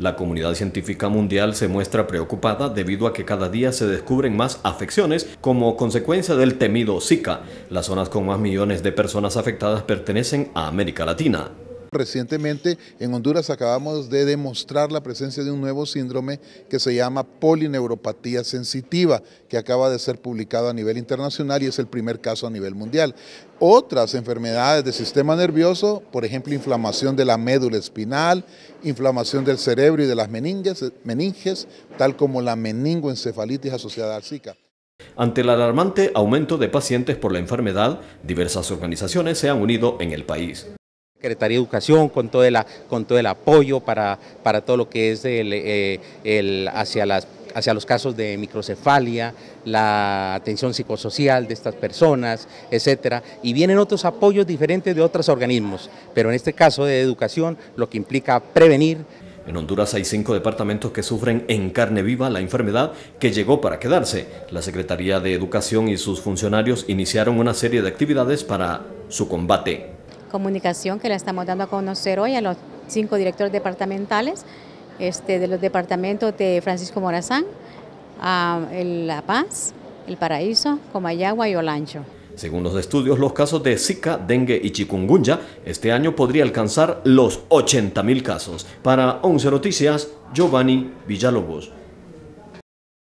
La comunidad científica mundial se muestra preocupada debido a que cada día se descubren más afecciones como consecuencia del temido Zika. Las zonas con más millones de personas afectadas pertenecen a América Latina. Recientemente en Honduras acabamos de demostrar la presencia de un nuevo síndrome que se llama polineuropatía sensitiva, que acaba de ser publicado a nivel internacional y es el primer caso a nivel mundial. Otras enfermedades del sistema nervioso, por ejemplo, inflamación de la médula espinal, inflamación del cerebro y de las meninges, tal como la meningoencefalitis asociada al Zika. Ante el alarmante aumento de pacientes por la enfermedad, diversas organizaciones se han unido en el país. Secretaría de Educación, con todo el, con todo el apoyo para, para todo lo que es eh, el, hacia, las, hacia los casos de microcefalia, la atención psicosocial de estas personas, etcétera, y vienen otros apoyos diferentes de otros organismos, pero en este caso de educación, lo que implica prevenir. En Honduras hay cinco departamentos que sufren en carne viva la enfermedad que llegó para quedarse. La Secretaría de Educación y sus funcionarios iniciaron una serie de actividades para su combate comunicación que la estamos dando a conocer hoy a los cinco directores departamentales este, de los departamentos de Francisco Morazán, a La Paz, El Paraíso, Comayagua y Olancho. Según los estudios, los casos de Zika, dengue y chikungunya este año podría alcanzar los 80.000 casos. Para 11 Noticias, Giovanni Villalobos.